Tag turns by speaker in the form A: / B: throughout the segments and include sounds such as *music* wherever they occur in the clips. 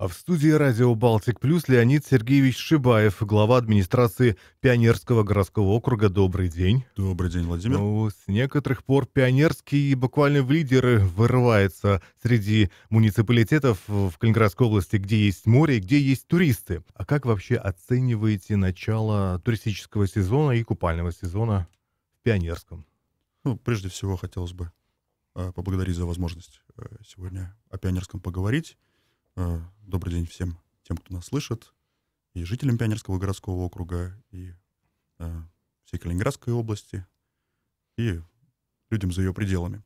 A: А В студии «Радио Балтик Плюс» Леонид Сергеевич Шибаев, глава администрации Пионерского городского округа. Добрый день. Добрый день, Владимир. Ну, с некоторых пор Пионерский буквально в лидеры вырывается среди муниципалитетов в Калининградской области, где есть море и где есть туристы. А как вообще оцениваете начало
B: туристического сезона и купального сезона в Пионерском? Ну, прежде всего, хотелось бы э, поблагодарить за возможность э, сегодня о Пионерском поговорить Э, добрый день всем тем, кто нас слышит, и жителям Пионерского городского округа, и э, всей Калининградской области, и людям за ее пределами.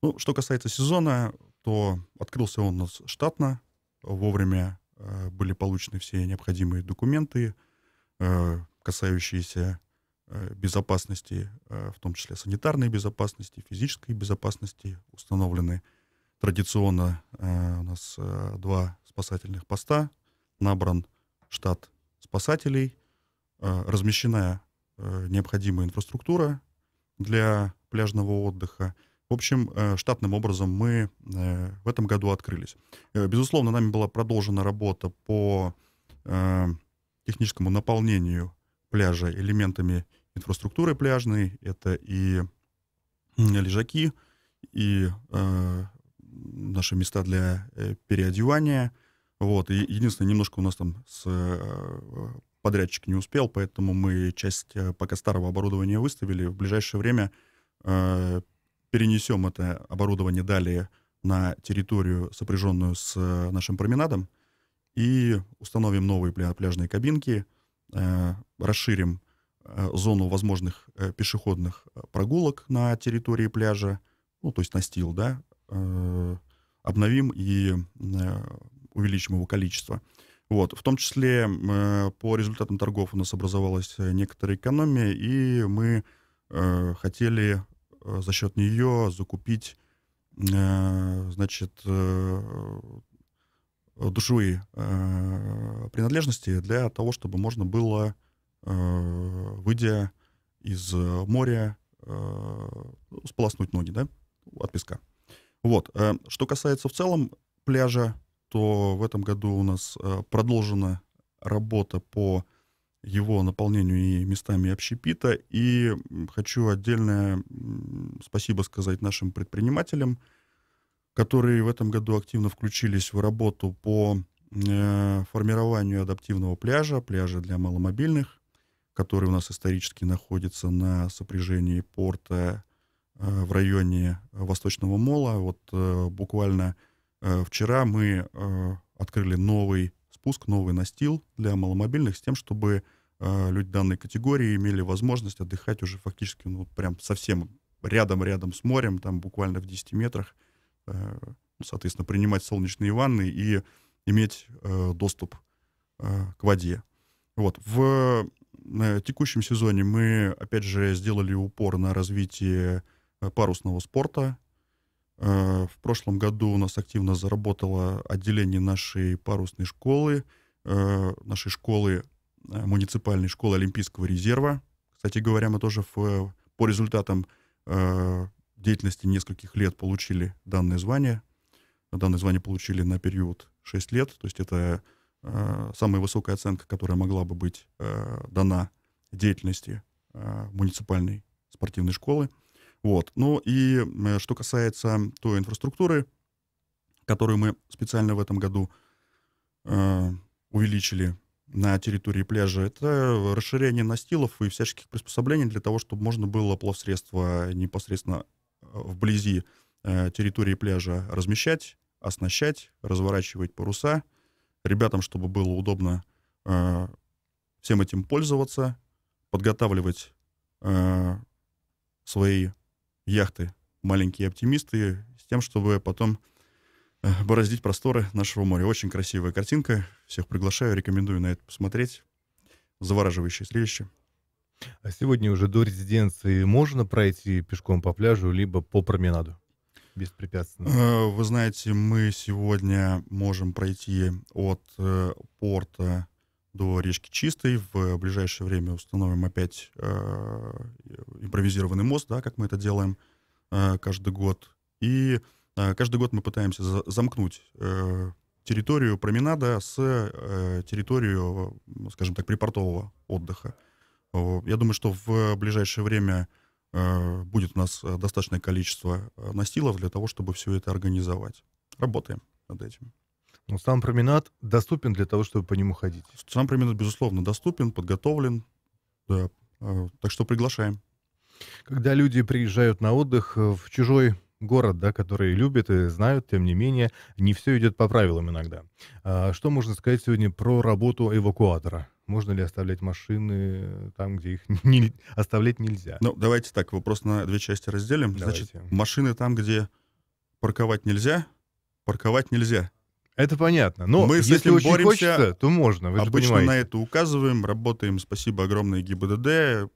B: Ну, что касается сезона, то открылся он у нас штатно, вовремя э, были получены все необходимые документы, касающиеся безопасности, в том числе санитарной безопасности, физической безопасности, установлены Традиционно э, у нас э, два спасательных поста, набран штат спасателей, э, размещена э, необходимая инфраструктура для пляжного отдыха. В общем, э, штатным образом мы э, в этом году открылись. Э, безусловно, нами была продолжена работа по э, техническому наполнению пляжа элементами инфраструктуры пляжной. Это и лежаки, и э, наши места для э, переодевания. Вот. И единственное, немножко у нас там с э, подрядчик не успел, поэтому мы часть э, пока старого оборудования выставили. В ближайшее время э, перенесем это оборудование далее на территорию, сопряженную с нашим променадом, и установим новые пляжные кабинки, э, расширим э, зону возможных э, пешеходных прогулок на территории пляжа, ну, то есть настил, да, Э, обновим и э, увеличим его количество. Вот. В том числе э, по результатам торгов у нас образовалась некоторая экономия, и мы хотели за счет нее закупить значит, душевые принадлежности для того, чтобы можно было, выйдя из моря, сполоснуть ноги да, от песка. Вот. Э, что касается в целом пляжа, то в этом году у нас э, продолжена работа по его наполнению и местами общепита. И хочу отдельное спасибо сказать нашим предпринимателям, которые в этом году активно включились в работу по э, формированию адаптивного пляжа, пляжа для маломобильных, который у нас исторически находится на сопряжении порта Э, в районе э, Восточного Мола. Вот э, буквально вчера мы открыли новый спуск, новый настил для маломобильных с тем, чтобы люди данной категории имели возможность отдыхать уже фактически ну, прям совсем рядом-рядом с морем, там буквально в 10 метрах, ну, соответственно, принимать солнечные ванны и иметь доступ к воде. Вот. В текущем сезоне мы, опять же, сделали упор на развитие Э, парусного спорта. Э, в прошлом году у нас активно заработало отделение нашей парусной школы, э, нашей школы, муниципальной школы Олимпийского резерва. Кстати говоря, мы тоже в, по результатам деятельности нескольких лет получили данное звание. Данное звание получили на период 6 лет, то есть это самая высокая оценка, которая могла бы быть дана деятельности муниципальной спортивной школы. Вот. Ну и э, что касается той инфраструктуры, которую мы специально в этом году э, увеличили на территории пляжа, это расширение настилов и всяческих приспособлений для того, чтобы можно было плавсредства непосредственно э, вблизи э, территории пляжа размещать, оснащать, разворачивать паруса. Ребятам, чтобы было удобно э, всем этим пользоваться, подготавливать э, свои яхты «Маленькие оптимисты» с тем, чтобы потом э, бороздить просторы нашего моря. Очень красивая картинка. Всех приглашаю, рекомендую на это посмотреть. Завораживающее зрелище.
A: А сегодня уже до резиденции можно пройти пешком по пляжу, либо по променаду? Беспрепятственно.
B: Э, вы знаете, мы сегодня можем пройти от э, порта до речки Чистой. В ближайшее время установим опять э, импровизированный мост, да, как мы это делаем э, каждый год. И э, каждый год мы пытаемся замкнуть территорию променада с э, территорию, скажем так, припортового отдыха. Я думаю, что в ближайшее время будет у нас достаточное количество настилов для того, чтобы все это организовать. Работаем над этим. Но ну, сам променад доступен для того, чтобы по нему ходить. Сам променад, безусловно, доступен, подготовлен. Да. А, так что приглашаем.
A: Когда люди приезжают на отдых э, в чужой город, да, который любят и знают, тем не менее, не все идет по правилам иногда. А, что можно сказать сегодня про работу эвакуатора? Можно ли оставлять машины э, там,
B: где их *laughs* не, оставлять нельзя? Ну, давайте так, вопрос на две части разделим. Давайте. Значит, машины там, где парковать нельзя, парковать нельзя. Это понятно. Но мы если очень боремся, хочется, то можно. Вы обычно понимаете. на это указываем, работаем. Спасибо огромное ГИБДД,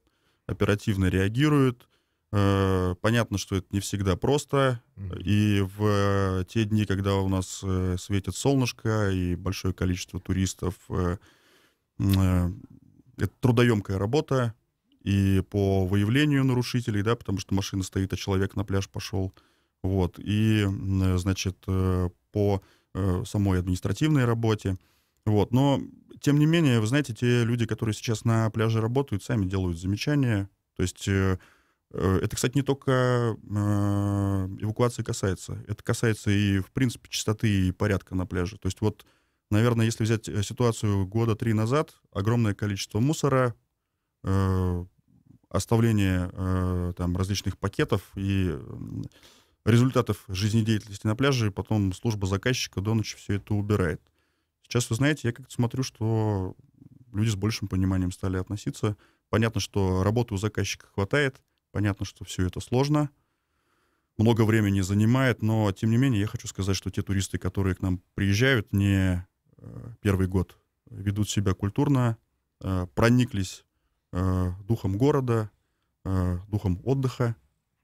B: оперативно реагируют. Э, понятно, что это не всегда просто. И в э, те дни, когда у нас э, светит солнышко и большое количество туристов, это трудоемкая работа. И по выявлению нарушителей, да, потому что машина стоит, а человек на пляж пошел. Вот. И, значит, по Э, самой административной работе. Вот. Но, тем не менее, вы знаете, те люди, которые сейчас на пляже работают, сами делают замечания. То есть э, э, это, кстати, не только э, эвакуации касается. Это касается и, в принципе, чистоты и порядка на пляже. То есть вот, наверное, если взять э, ситуацию года три назад, огромное количество мусора, э, оставление э, там различных пакетов и результатов жизнедеятельности на пляже, и потом служба заказчика до ночи все это убирает. Сейчас, вы знаете, я как-то смотрю, что люди с большим пониманием стали относиться. Понятно, что работы у заказчика хватает, понятно, что все это сложно, много времени занимает, но, тем не менее, я хочу сказать, что те туристы, которые к нам приезжают не э, первый год, ведут себя культурно, э, прониклись э, духом города, духом отдыха,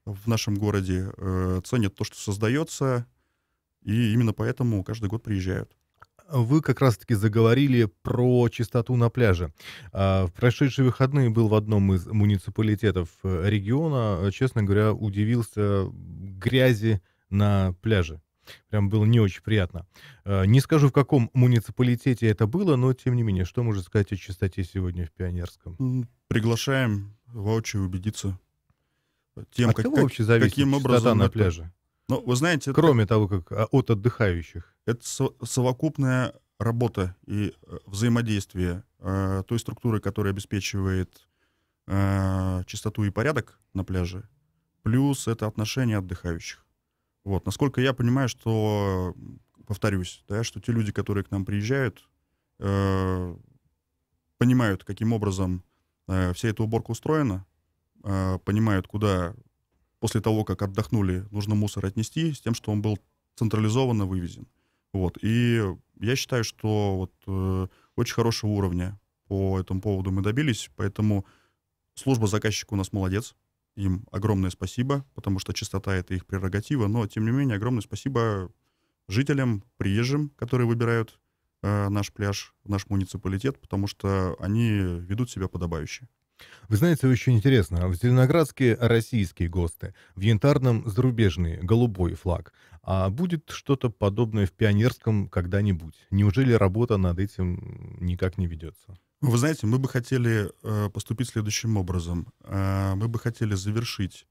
B: в нашем городе, э, ценят то, что создается, и именно поэтому каждый год приезжают.
A: Вы как раз-таки заговорили про чистоту на пляже. А, в прошедшие выходные был в одном из муниципалитетов э, региона. Э, честно говоря, удивился грязи на пляже. Прям было не очень приятно. Э, не скажу, в каком муниципалитете это было, но тем не менее, что можно сказать о чистоте сегодня в Пионерском?
B: Приглашаем воочию убедиться тем, от а как, кого как, вообще зависит каким образом на это... пляже. Ну, вы знаете, кроме это, того, как а, от отдыхающих. Это совокупная работа и э, взаимодействие э, той структуры, которая обеспечивает э, чистоту и порядок на пляже, плюс это отношение отдыхающих. Вот, насколько я понимаю, что, повторюсь, да, что те люди, которые к нам приезжают, э, понимают, каким образом э, вся эта уборка устроена, э, понимают, куда после того, как отдохнули, нужно мусор отнести, с тем, что он был централизованно вывезен. Вот. И я считаю, что вот, э, очень хорошего уровня по этому поводу мы добились, поэтому служба заказчика у нас молодец, им огромное спасибо, потому что чистота — это их прерогатива, но, тем не менее, огромное спасибо жителям, приезжим, которые выбирают э, наш пляж, наш муниципалитет, потому что они ведут себя подобающе.
A: Вы знаете, очень интересно, в Зеленоградске российские ГОСТы, в Янтарном зарубежный, голубой флаг. А будет что-то подобное в Пионерском когда-нибудь? Неужели работа над этим никак не ведется?
B: Вы знаете, мы бы хотели э, поступить следующим образом. Э, мы бы хотели завершить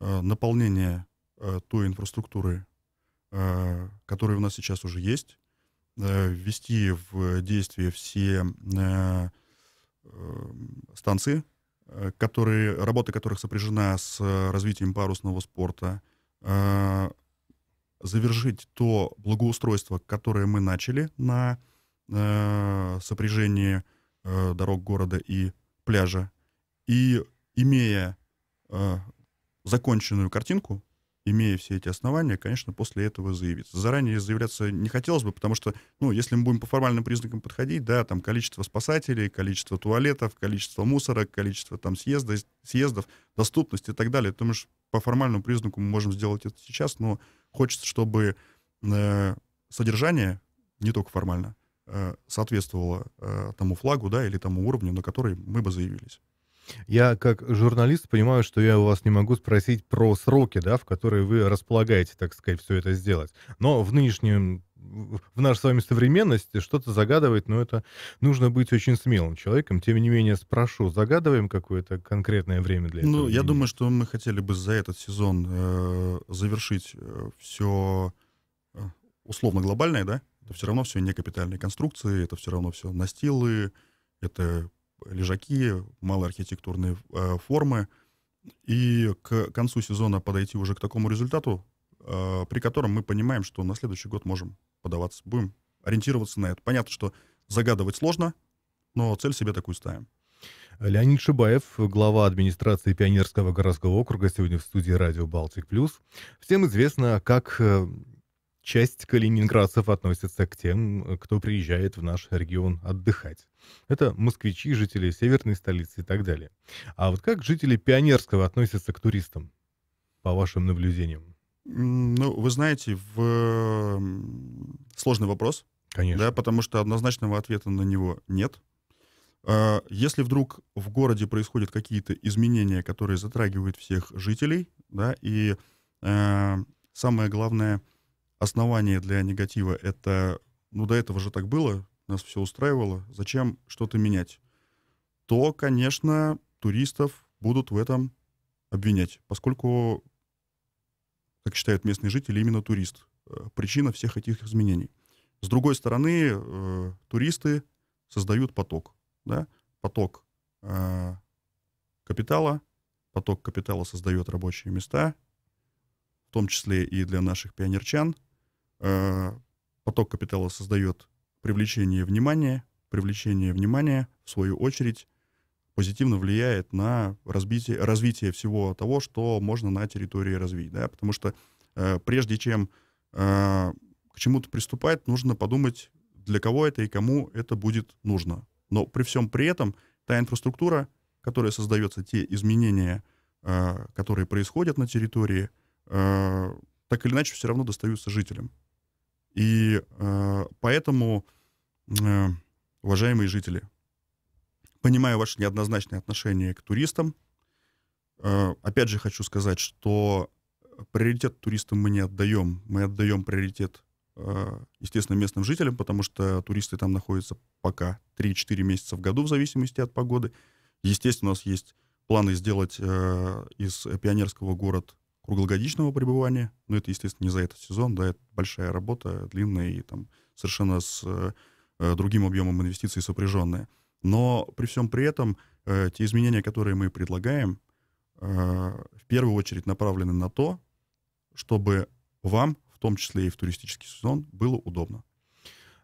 B: э, наполнение той инфраструктуры, которая у нас сейчас уже есть, ввести в действие все станции, э, которые, работа которых сопряжена с э, развитием парусного спорта, э, завершить то благоустройство, которое мы начали на сопряжении дорог города и пляжа. И имея законченную картинку, имея все эти основания, конечно, после этого заявиться. Заранее заявляться не хотелось бы, потому что, ну, если мы будем по формальным признакам подходить, да, там количество спасателей, количество туалетов, количество мусора, количество там съезда, съездов, доступность и так далее, то мы же по формальному признаку мы можем сделать это сейчас, но хочется, чтобы э, содержание, не только формально, э, соответствовало э, тому флагу, да, или тому уровню, на который мы бы заявились.
A: Я как журналист понимаю, что я у вас не могу спросить про сроки, да, в которые вы располагаете, так сказать, все это сделать. Но в нынешнем в нашей с вами современности что-то загадывать, но это нужно быть очень смелым человеком. Тем не менее, спрошу, загадываем какое-то конкретное время для ну, этого? Ну, я
B: думаю, что мы хотели бы за этот сезон э, завершить э, все э, условно глобальное, да? Это все равно все некапитальные конструкции, это все равно все настилы, это лежаки, малые архитектурные э, формы. И к концу сезона подойти уже к такому результату, э, при котором мы понимаем, что на следующий год можем подаваться, будем ориентироваться на это. Понятно, что загадывать сложно, но цель себе такую ставим. Леонид Шибаев,
A: глава администрации Пионерского городского округа, сегодня в студии радио «Балтик Плюс». Всем известно, как э, часть калининградцев относится к тем, кто приезжает в наш регион отдыхать. Это москвичи, жители северной столицы и так далее. А вот как жители Пионерского относятся к туристам, по вашим наблюдениям?
B: Ну, вы знаете, в... сложный вопрос. Конечно. Да, потому что однозначного ответа на него нет. А, если вдруг в городе происходят какие-то изменения, которые затрагивают всех жителей, да, и э, самое главное основание для негатива это, ну до этого же так было, нас все устраивало, зачем что-то менять, то, конечно, туристов будут в этом обвинять, поскольку, как считают местные жители, именно турист э, причина всех этих изменений. С другой стороны, э, туристы создают поток, да, поток э, капитала, поток капитала создает рабочие места, в том числе и для наших пионерчан, э, поток капитала создает привлечение внимания, привлечение внимания, в свою очередь, позитивно влияет на разбитие, развитие всего того, что можно на территории развить. Да? Потому что э, прежде чем э, к чему-то приступать, нужно подумать, для кого это и кому это будет нужно. Но при всем при этом та инфраструктура, которая создается, те изменения, э, которые происходят на территории, э, так или иначе все равно достаются жителям. И э, поэтому, э, уважаемые жители, понимаю ваше неоднозначное отношение к туристам. Э, опять же хочу сказать, что приоритет туристам мы не отдаем. Мы отдаем приоритет, э, естественно, местным жителям, потому что туристы там находятся пока 3-4 месяца в году в зависимости от погоды. Естественно, у нас есть планы сделать э, из пионерского город круглогодичного пребывания. Но это, естественно, не за этот сезон, да, это большая работа, длинная и там совершенно с э, э, другим объемом инвестиций сопряженная. Но при всем при этом э, те изменения, которые мы предлагаем, э, в первую очередь направлены на то, чтобы вам, в том числе и в туристический сезон, было удобно.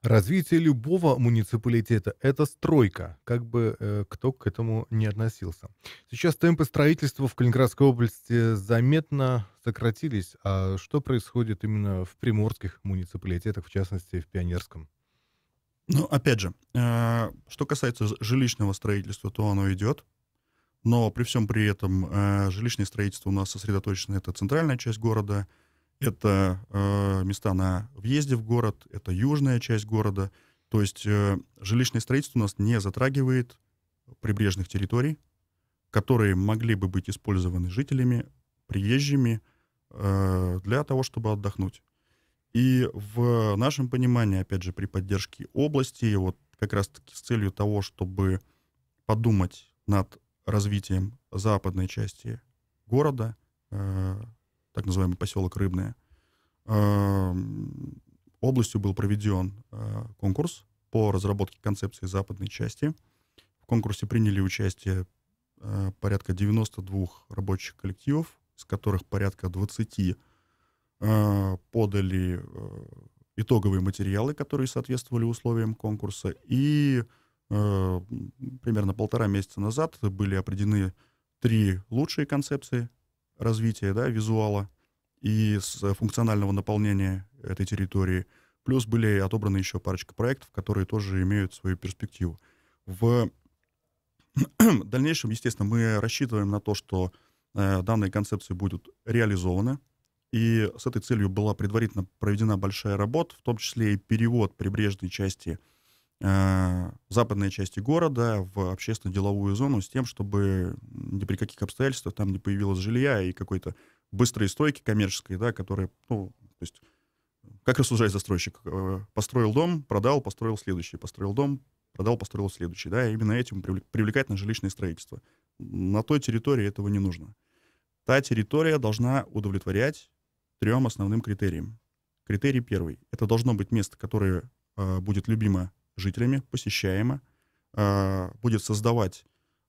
B: Развитие
A: любого муниципалитета – это стройка, как бы э, кто к этому не относился. Сейчас темпы строительства в Калининградской области заметно сократились. А что происходит именно в приморских муниципалитетах, в частности, в Пионерском?
B: Ну, опять же, э, что касается жилищного строительства, то оно идет. Но при всем при этом э, жилищное строительство у нас сосредоточено, это центральная часть города – это э, места на въезде в город, это южная часть города. То есть э, жилищное строительство у нас не затрагивает прибрежных территорий, которые могли бы быть использованы жителями, приезжими э, для того, чтобы отдохнуть. И в нашем понимании, опять же, при поддержке области, вот как раз-таки с целью того, чтобы подумать над развитием западной части города, э, так называемый поселок Рыбное, эм, областью был проведен э, конкурс по разработке концепции западной части. В конкурсе приняли участие э, порядка 92 рабочих коллективов, из которых порядка 20 э, подали итоговые материалы, которые соответствовали условиям конкурса. И примерно полтора месяца назад были определены три лучшие концепции, развития да, визуала и с функционального наполнения этой территории. Плюс были отобраны еще парочка проектов, которые тоже имеют свою перспективу. В *clears throat* дальнейшем, естественно, мы рассчитываем на то, что э, данные концепции будут реализованы. И с этой целью была предварительно проведена большая работа, в том числе и перевод прибрежной части э, Э, западной части города в общественно-деловую зону с тем, чтобы ни при каких обстоятельствах там не появилось жилья и какой-то быстрой стойки коммерческой, да, которая, ну, то есть, как рассуждает застройщик? Э, построил дом, продал, построил следующий, построил дом, продал, построил следующий, да, именно этим привлекать на жилищное строительство. На той территории этого не нужно. Та территория должна удовлетворять трем основным критериям. Критерий первый. Это должно быть место, которое э, будет любимо жителями, посещаемо, э, будет создавать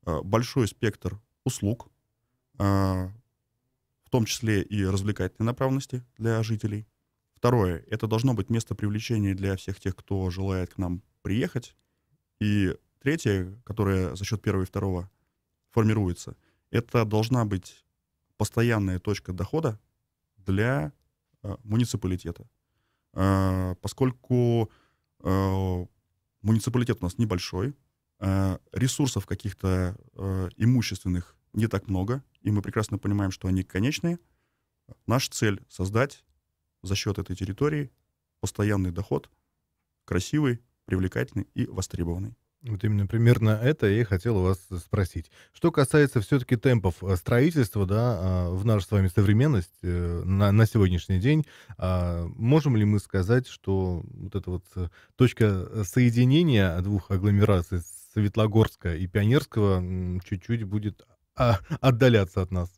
B: э, большой спектр услуг, э, в том числе и развлекательные направленности для жителей. Второе, это должно быть место привлечения для всех тех, кто желает к нам приехать. И третье, которое за счет первого и второго формируется, это должна быть постоянная точка дохода для муниципалитета. поскольку муниципалитет у нас небольшой, э, ресурсов каких-то э, имущественных не так много, и мы прекрасно понимаем, что они конечные. Наша цель — создать за счет этой территории постоянный доход, красивый, привлекательный и востребованный.
A: Вот именно примерно это я и хотел у вас э, спросить. Что касается все-таки темпов э, строительства, да, а, в нашу с вами современность э, на, на сегодняшний день, а, можем ли мы сказать, что вот эта вот точка соединения двух агломераций Светлогорска и Пионерского чуть-чуть будет а, отдаляться от нас?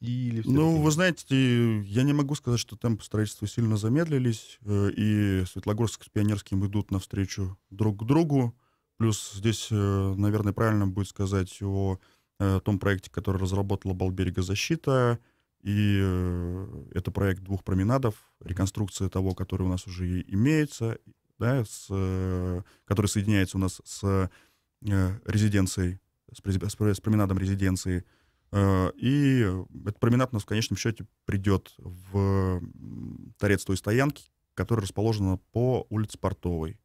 B: Или ну, вы знаете, я не могу сказать, что темпы строительства сильно замедлились, и Светлогорск с Пионерским идут навстречу друг к другу. Плюс здесь, э, наверное, правильно будет сказать о э, том проекте, который разработала Балберега защита, и э, это проект двух променадов, реконструкция того, который у нас уже имеется, да, с, который соединяется у нас с резиденцией, с, с променадом резиденции. И этот променад у нас в конечном счете придет в торец той стоянки, которая расположена по улице Портовой.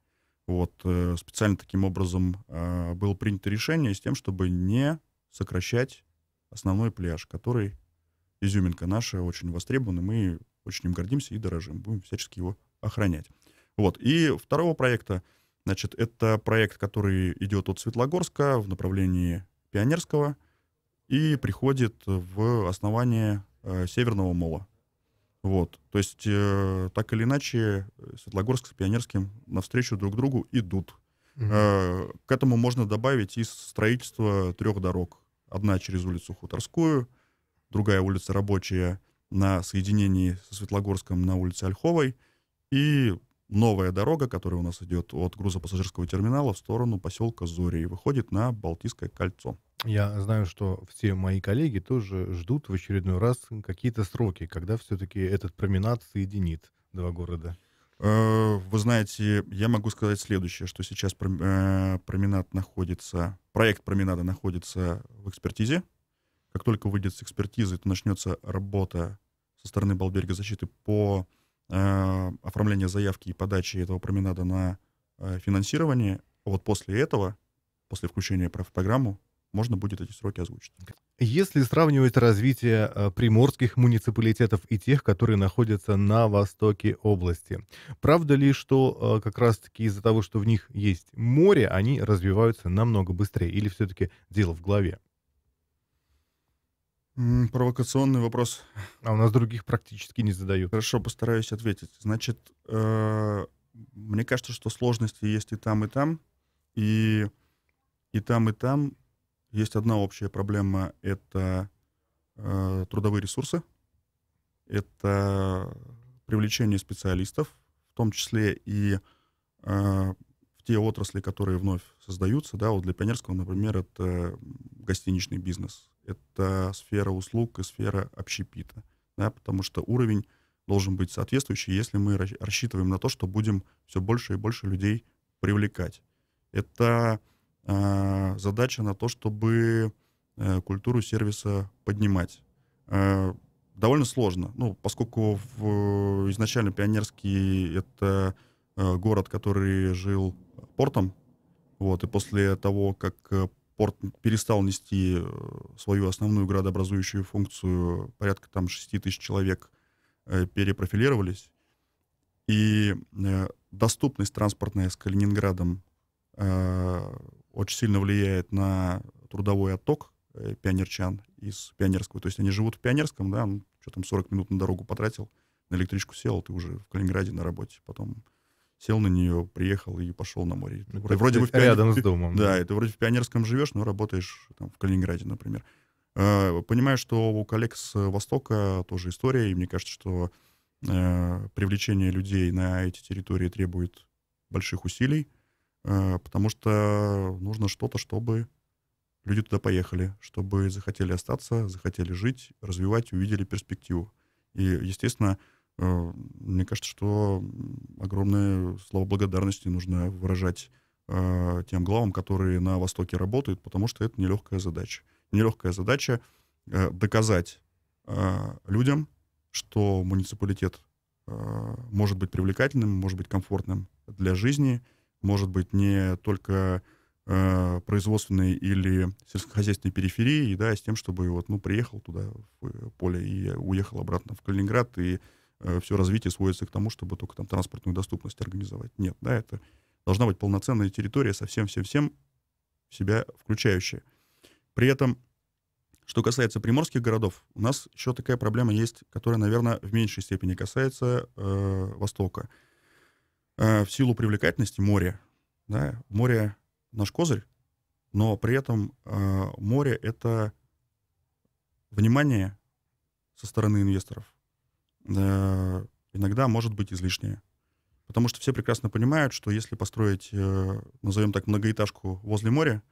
B: Вот, э, специально таким образом э, было принято решение с тем, чтобы не сокращать основной пляж, который изюминка наша, очень востребован, мы очень им гордимся и дорожим, будем всячески его охранять. Вот, и второго проекта, значит, это проект, который идет от Светлогорска в направлении Пионерского и приходит в основание э, Северного мола. Вот. То есть, э, так или иначе, э, Светлогорск с Пионерским навстречу друг другу идут. Угу. Э, к этому можно добавить и строительство трех дорог. Одна через улицу Хуторскую, другая улица Рабочая на соединении со Светлогорском на улице Ольховой, и новая дорога, которая у нас идет от грузопассажирского терминала в сторону поселка Зори и выходит на Балтийское кольцо.
A: Я знаю, что все мои коллеги тоже ждут в очередной раз какие-то сроки, когда все-таки этот променад соединит два города.
B: Э, вы знаете, я могу сказать следующее, что сейчас э, променад находится, проект променада находится в экспертизе. Как только выйдет с экспертизы, то начнется работа со стороны Балберга защиты по Э, оформления заявки и подачи этого променада на э, финансирование, вот после этого, после включения в программу, можно будет эти сроки озвучить.
A: Если сравнивать развитие э, приморских муниципалитетов и тех, которые находятся на востоке области, правда ли, что как раз-таки из-за того, что в них есть море, они развиваются намного быстрее? Или все-таки дело в главе?
B: Провокационный вопрос. А у нас других практически не задают. Хорошо, постараюсь ответить. Значит, э, мне кажется, что сложности есть и там, и там. И, и там, и там есть одна общая проблема. Это э, трудовые ресурсы. Это привлечение специалистов, в том числе и э, те отрасли, которые вновь создаются, да, вот для пионерского, например, это гостиничный бизнес, это сфера услуг и сфера общепита, да, потому что уровень должен быть соответствующий, если мы рассчитываем на то, что будем все больше и больше людей привлекать. Это э, задача на то, чтобы э, культуру сервиса поднимать. Э, довольно сложно, ну, поскольку в, э, изначально пионерский это э, город, который жил портом. Вот, и после того, как э, порт перестал нести э, свою основную градообразующую функцию, порядка там 6 тысяч человек э, перепрофилировались. И доступность транспортная с Калининградом очень сильно влияет на трудовой отток пионерчан из Пионерского. То есть они живут в Пионерском, да, ну, что там 40 минут на дорогу потратил, на электричку сел, а ты уже в Калининграде на работе. Потом сел на нее, приехал и пошел на море. Ты, ну, ты вроде бы пионер... рядом с домом. Да, и ты вроде в пионерском живешь, но работаешь там, в Калининграде, например. А, понимаю, что у коллег с Востока тоже история, и мне кажется, что э, привлечение людей на эти территории требует больших усилий, э, потому что нужно что-то, чтобы люди туда поехали, чтобы захотели остаться, захотели жить, развивать, увидели перспективу. И, естественно, Э, мне кажется, что огромное слово благодарности нужно выражать э, тем главам, которые на Востоке работают, потому что это нелегкая задача. Нелегкая задача э, доказать людям, что муниципалитет может быть привлекательным, может быть комфортным для жизни, может быть не только производственной или сельскохозяйственной периферии, да, а с тем, чтобы вот, ну, приехал туда в поле и уехал обратно в Калининград и Э, все развитие сводится к тому, чтобы только там транспортную доступность организовать. Нет, да, это должна быть полноценная территория со всем-всем-всем себя включающая. При этом, что касается приморских городов, у нас еще такая проблема есть, которая, наверное, в меньшей степени касается э, Востока. Э, в силу привлекательности моря, да, море наш козырь, но при этом э, море — это внимание со стороны инвесторов, Э, иногда может быть излишнее, Потому что все прекрасно понимают, что если построить, э, назовем так, многоэтажку возле моря,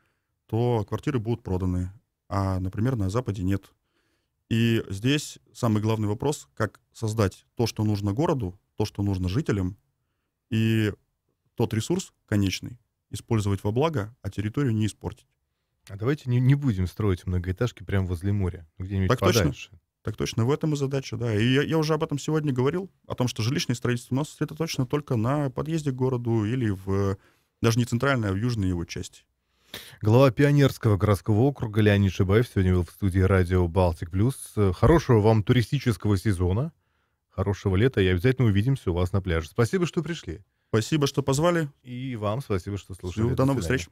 B: то квартиры будут проданы, а, например, на Западе нет. И здесь самый главный вопрос, как создать то, что нужно городу, то, что нужно жителям, и тот ресурс конечный использовать во благо, а территорию не испортить. А давайте не, не будем строить многоэтажки прямо возле моря, где-нибудь так подальше. Точно. Так точно, в этом и задача, да. И я, я уже об этом сегодня говорил, о том, что жилищное строительство у нас сосредоточено только на подъезде к городу или в даже не центральной, а в южной его части.
A: Глава Пионерского городского округа Леонид Шибаев сегодня был в студии радио «Балтик Плюс». Хорошего вам туристического сезона, хорошего лета и обязательно увидимся у вас на пляже. Спасибо, что пришли. Спасибо, что позвали. И вам спасибо, что слушали. Всего, до, до новых встреч.